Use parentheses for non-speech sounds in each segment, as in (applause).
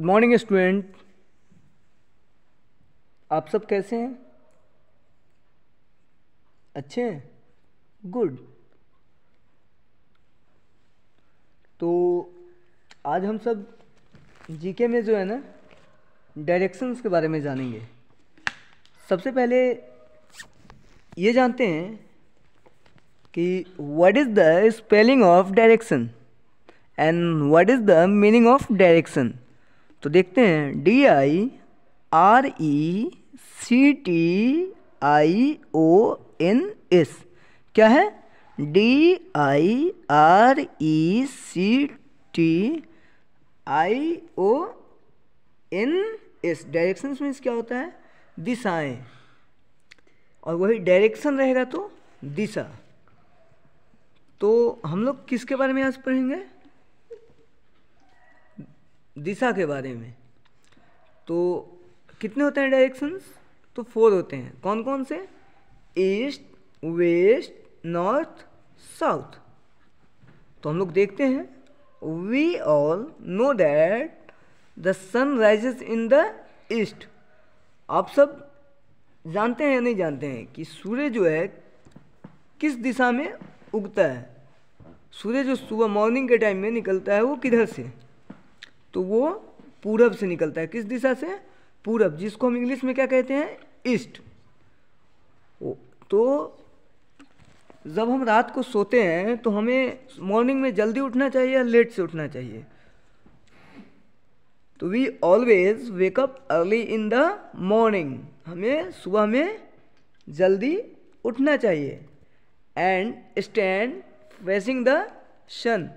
good morning student आप सब कैसे हैं अच्छे हैं गुड तो आज हम सब जीके में जो है ना डायरेक्शंस के बारे में जानेंगे सबसे पहले ये जानते हैं कि what is the spelling of direction and what is the meaning of direction तो देखते हैं D I R E C T I O N S क्या है D I R E C T I O N S direction means क्या होता है दिशाएं और वही डायरेक्शन रहेगा तो दिशा तो हम लोग किसके बारे में आज पढ़ेंगे दिशा के बारे में तो कितने होते हैं डायरेक्शंस तो फोर होते हैं कौन कौन से ईस्ट वेस्ट नॉर्थ साउथ तो हम लोग देखते हैं we all know that the sun rises in the east आप सब जानते हैं या नहीं जानते हैं कि सूर्य जो है किस दिशा में उगता है सूर्य जो सुबह मॉर्निंग के टाइम में निकलता है वो किधर से तो वो पूरब से निकलता है किस दिशा से पूरब जिसको हम इंग्लिश में क्या कहते हैं ईस्ट तो जब हम रात को सोते हैं तो हमें मॉर्निंग में जल्दी उठना चाहिए या लेट से उठना चाहिए तो we always wake up early in the morning हमें सुबह में जल्दी उठना चाहिए and stand facing the sun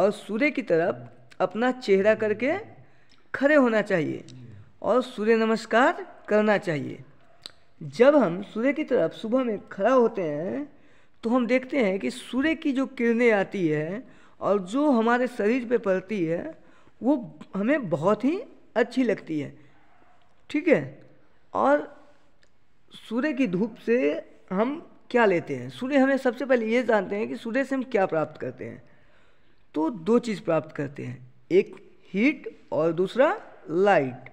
और सूर्य की तरफ अपना चेहरा करके खड़े होना चाहिए और सूर्य नमस्कार करना चाहिए जब हम सूर्य की तरफ सुबह में खड़ा होते हैं तो हम देखते हैं कि सूर्य की जो किरणें आती है और जो हमारे शरीर पे पड़ती है वो हमें बहुत ही अच्छी लगती है ठीक है और सूर्य की धूप से हम क्या लेते हैं सूर्य हमें सबसे पहले ये जानते हैं कि सूर्य से हम क्या प्राप्त करते हैं तो दो चीज़ प्राप्त करते हैं एक हीट और दूसरा लाइट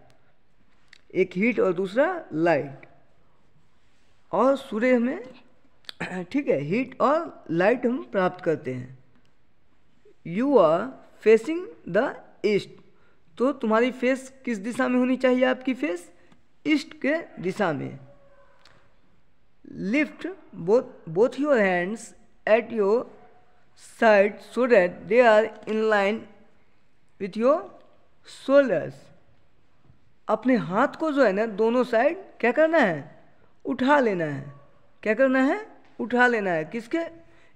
एक हीट और दूसरा लाइट और सूर्य हमें (clears throat) ठीक है हीट और लाइट हम प्राप्त करते हैं you are facing the east तो तुम्हारी फेस किस दिशा में होनी चाहिए आपकी फेस ईस्ट के दिशा में lift both both your hands at your side so that they are in line with your shoulders अपने हाथ को जो है ना दोनों साइड क्या करना है उठा लेना है क्या करना है उठा लेना है किसके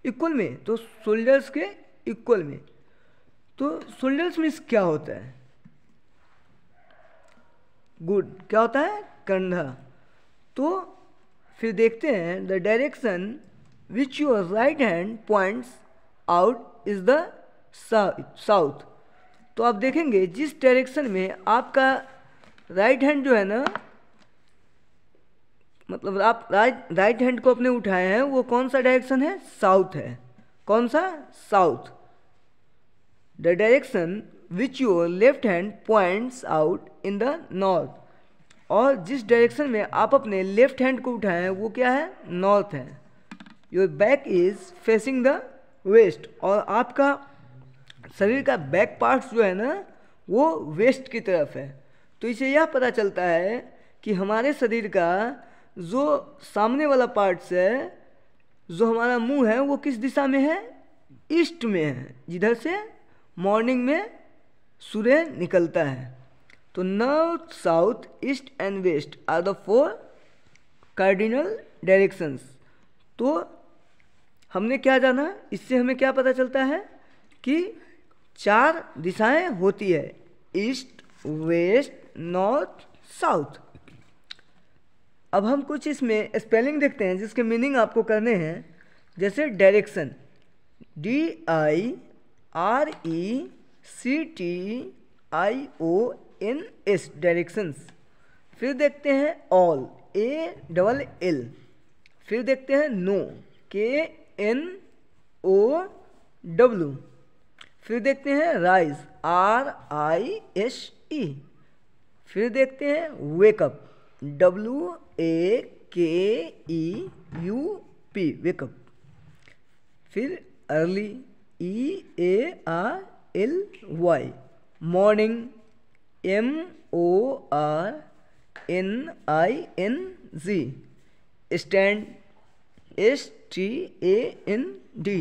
इक्वल में तो शोल्डर्स के इक्वल में तो शोल्डर्स मीन्स क्या होता है गुड क्या होता है कंधा तो फिर देखते हैं the direction which your right hand points out is the south तो आप देखेंगे जिस डायरेक्शन में आपका राइट हैंड जो है ना मतलब आप राइट राइट हैंड को अपने उठाए हैं वो कौन सा डायरेक्शन है साउथ है कौन सा south the direction which your left hand points out in the north और जिस डायरेक्शन में आप अपने लेफ्ट हैंड को उठाए हैं वो क्या है नॉर्थ है your back is facing the west और आपका शरीर का बैक पार्ट्स जो है ना वो वेस्ट की तरफ है तो इसे यह पता चलता है कि हमारे शरीर का जो सामने वाला पार्ट्स है जो हमारा मुंह है वो किस दिशा में है ईस्ट में है जिधर से मॉर्निंग में सूर्य निकलता है तो north south east and west are the four cardinal directions तो हमने क्या जाना इससे हमें क्या पता चलता है कि चार दिशाएं होती है ईस्ट वेस्ट नॉर्थ साउथ अब हम कुछ इसमें स्पेलिंग देखते हैं जिसके मीनिंग आपको करने हैं जैसे direction D I R E C T I O N S directions फिर देखते हैं ऑल ए डबल एल फिर देखते हैं नो के एन ओ डब्ल्यू फिर देखते हैं rise R I S E फिर देखते हैं wake up W A K E U P wake up फिर early E A R L Y morning M O R N I N G stand S T A N D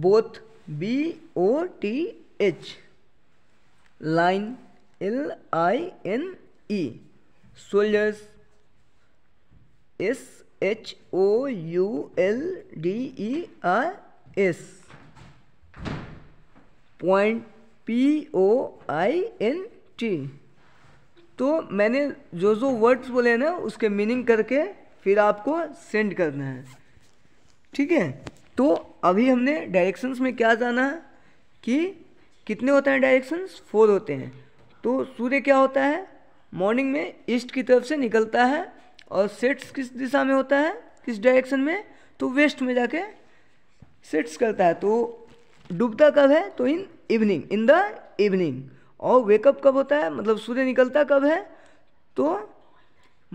both B O T H line L I N E shoulders S H O U L D E r S point P O I N T तो मैंने जो जो words बोले ना उसके meaning करके फिर आपको सेंड करना है ठीक है तो अभी हमने डायरेक्शंस में क्या जाना है कि कितने होते हैं डायरेक्शंस फोर होते हैं तो सूर्य क्या होता है मॉर्निंग में ईस्ट की तरफ से निकलता है और सेट्स किस दिशा में होता है किस डायरेक्शन में तो वेस्ट में जाके सेट्स करता है तो डूबता कब है तो in evening in the evening और वेकअप कब होता है मतलब सूर्य निकलता कब है तो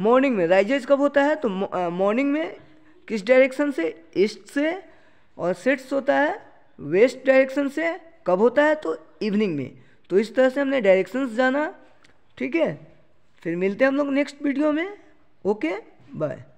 मॉर्निंग में राइजेज कब होता है तो मॉर्निंग में किस डायरेक्शन से ईस्ट से और सेट्स होता है वेस्ट डायरेक्शन से कब होता है तो इवनिंग में तो इस तरह से हमने डायरेक्शंस जाना ठीक है फिर मिलते हैं हम लोग नेक्स्ट वीडियो में ओके बाय